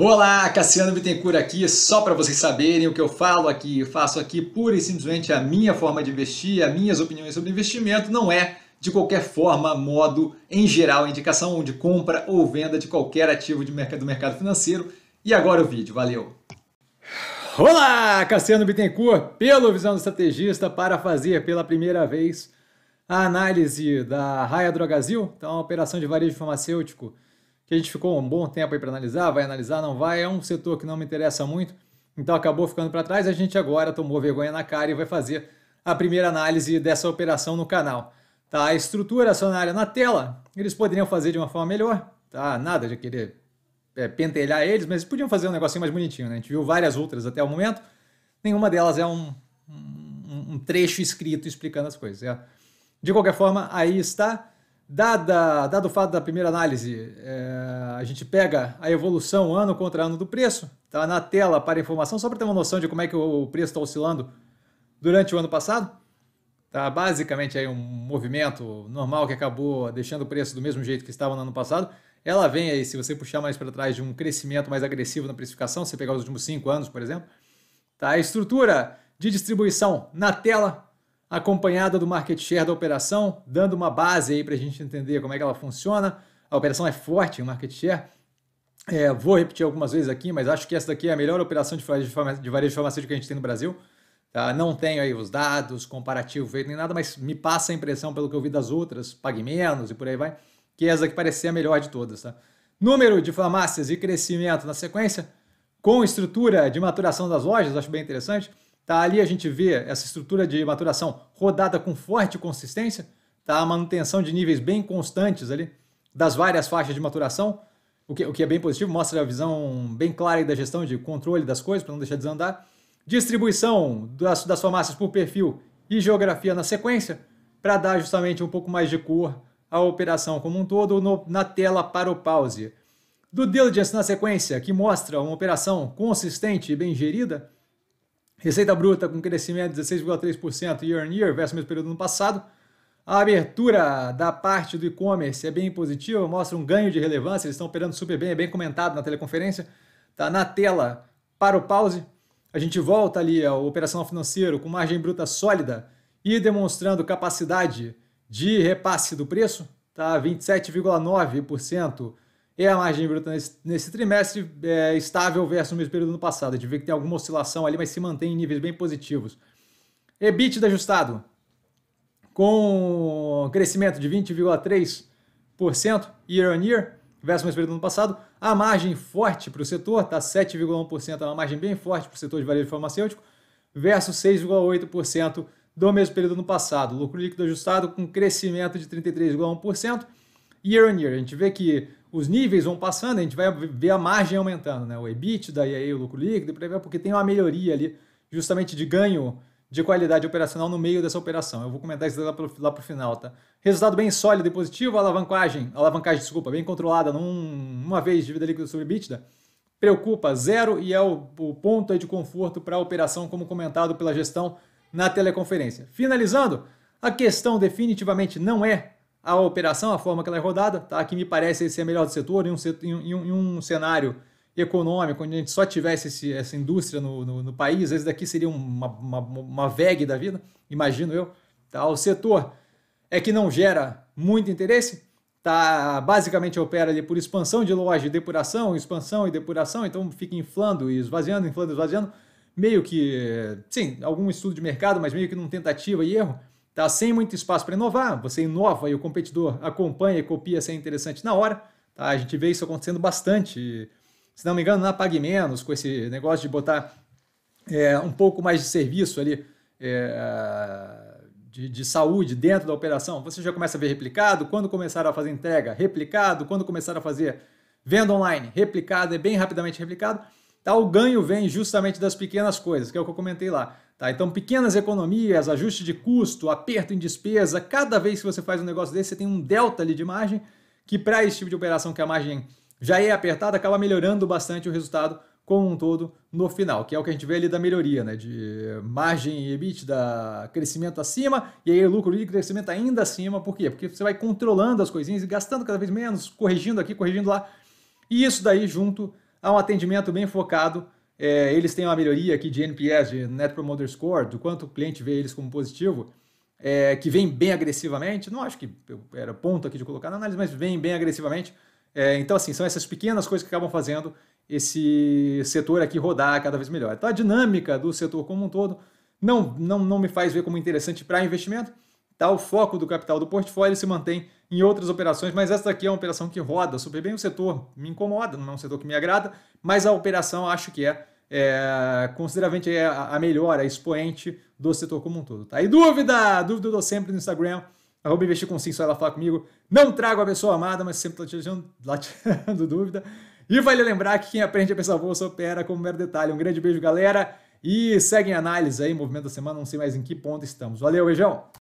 Olá, Cassiano Bittencourt aqui, só para vocês saberem o que eu falo aqui, eu faço aqui pura e simplesmente a minha forma de investir, as minhas opiniões sobre investimento, não é de qualquer forma, modo, em geral, indicação de compra ou venda de qualquer ativo de mercado, do mercado financeiro. E agora o vídeo, valeu! Olá, Cassiano Bittencourt, pelo Visão do Estrategista, para fazer pela primeira vez a análise da Raia Drogazil, então é a operação de varejo farmacêutico, que a gente ficou um bom tempo aí para analisar, vai analisar, não vai, é um setor que não me interessa muito, então acabou ficando para trás. A gente agora tomou vergonha na cara e vai fazer a primeira análise dessa operação no canal. Tá, a estrutura acionária na tela, eles poderiam fazer de uma forma melhor, tá? Nada de querer é, pentelhar eles, mas eles podiam fazer um negocinho mais bonitinho, né? A gente viu várias outras até o momento, nenhuma delas é um, um, um trecho escrito explicando as coisas. É. De qualquer forma, aí está. Dada, dado o fato da primeira análise, é, a gente pega a evolução ano contra ano do preço, está na tela para informação, só para ter uma noção de como é que o preço está oscilando durante o ano passado. Tá basicamente aí um movimento normal que acabou deixando o preço do mesmo jeito que estava no ano passado. Ela vem aí, se você puxar mais para trás, de um crescimento mais agressivo na precificação, se pegar os últimos cinco anos, por exemplo. Tá, a estrutura de distribuição na tela acompanhada do market share da operação, dando uma base aí para a gente entender como é que ela funciona. A operação é forte, o market share. É, vou repetir algumas vezes aqui, mas acho que essa daqui é a melhor operação de, de varejo farmacêutico que a gente tem no Brasil. Tá? Não tenho aí os dados, comparativo feito nem nada, mas me passa a impressão, pelo que eu vi das outras, pague menos e por aí vai, que essa que ser a melhor de todas. Tá? Número de farmácias e crescimento na sequência, com estrutura de maturação das lojas, acho bem interessante. Tá, ali a gente vê essa estrutura de maturação rodada com forte consistência, tá, a manutenção de níveis bem constantes ali das várias faixas de maturação, o que, o que é bem positivo, mostra a visão bem clara da gestão de controle das coisas, para não deixar desandar. Distribuição das, das farmácias por perfil e geografia na sequência, para dar justamente um pouco mais de cor à operação como um todo no, na tela para o pause. Do diligence na sequência, que mostra uma operação consistente e bem gerida, Receita bruta com crescimento de 16,3% year on year versus o mesmo período no passado. A abertura da parte do e-commerce é bem positiva, mostra um ganho de relevância, eles estão operando super bem, é bem comentado na teleconferência. Está na tela para o pause. A gente volta ali ao operação financeiro com margem bruta sólida e demonstrando capacidade de repasse do preço, tá? 27,9% e a margem bruta nesse, nesse trimestre é estável versus o mesmo período do ano passado. A gente vê que tem alguma oscilação ali, mas se mantém em níveis bem positivos. EBITDA ajustado com crescimento de 20,3% year on year versus o mesmo período do ano passado. A margem forte para o setor está 7,1%, é uma margem bem forte para o setor de varejo farmacêutico versus 6,8% do mesmo período no passado. Lucro líquido ajustado com crescimento de 33,1% year on year. A gente vê que os níveis vão passando, a gente vai ver a margem aumentando, né? O EBITDA e aí o lucro líquido, porque tem uma melhoria ali, justamente de ganho de qualidade operacional no meio dessa operação. Eu vou comentar isso lá para o final, tá? Resultado bem sólido e positivo, alavancagem, alavancagem, desculpa, bem controlada, num, uma vez dívida líquida sobre EBITDA, preocupa zero e é o, o ponto de conforto para a operação, como comentado pela gestão na teleconferência. Finalizando, a questão definitivamente não é a operação, a forma que ela é rodada, tá? que me parece ser a melhor do setor, em um, setor, em em um cenário econômico, onde a gente só tivesse esse, essa indústria no, no, no, país, esse daqui seria uma, uma, uma VEG da vida, imagino eu. Tá? O setor é que não gera muito interesse, tá? basicamente opera ali por expansão de loja e depuração, expansão e depuração, então fica inflando e esvaziando, inflando e esvaziando, meio que, sim, algum estudo de mercado, mas meio que numa tentativa e erro. Tá sem muito espaço para inovar, você inova e o competidor acompanha e copia se é interessante na hora. Tá? A gente vê isso acontecendo bastante. Se não me engano, na Pague Menos, com esse negócio de botar é, um pouco mais de serviço ali é, de, de, saúde dentro da operação, você já começa a ver replicado. Quando começaram a fazer entrega, replicado. Quando começaram a fazer venda online, replicado, é bem rapidamente replicado. Tá? O ganho vem justamente das pequenas coisas, que é o que eu comentei lá. Tá? Então, pequenas economias, ajuste de custo, aperto em despesa, cada vez que você faz um negócio desse, você tem um delta ali de margem, que para esse tipo de operação que a margem já é apertada, acaba melhorando bastante o resultado como um todo no final, que é o que a gente vê ali da melhoria, né? De margem e EBITDA, crescimento acima, e aí lucro e crescimento ainda acima. Por quê? Porque você vai controlando as coisinhas e gastando cada vez menos, corrigindo aqui, corrigindo lá. E isso daí junto há um atendimento bem focado. É, eles têm uma melhoria aqui de NPS, de Net Promoter Score, do quanto o cliente vê eles como positivo, é, que vem bem agressivamente. Não acho que era ponto aqui de colocar na análise, mas vem bem agressivamente. É, então, assim, são essas pequenas coisas que acabam fazendo esse setor aqui rodar cada vez melhor. Então, a dinâmica do setor como um todo não, não, não me faz ver como interessante para investimento. Tá? O foco do capital do portfólio se mantém em outras operações, mas essa aqui é uma operação que roda super bem. O setor me incomoda, não é um setor que me agrada, mas a operação acho que é, é consideravelmente é a melhor, a expoente do setor como um todo. Tá? E dúvida? Dúvida eu dou sempre no Instagram, arroba investir com sim, só ela fala comigo. Não trago a pessoa amada, mas sempre estou tirando dúvida. E vale lembrar que quem aprende a pensar bolsa opera como mero detalhe. Um grande beijo, galera. E seguem a análise aí, movimento da semana, não sei mais em que ponto estamos. Valeu, beijão!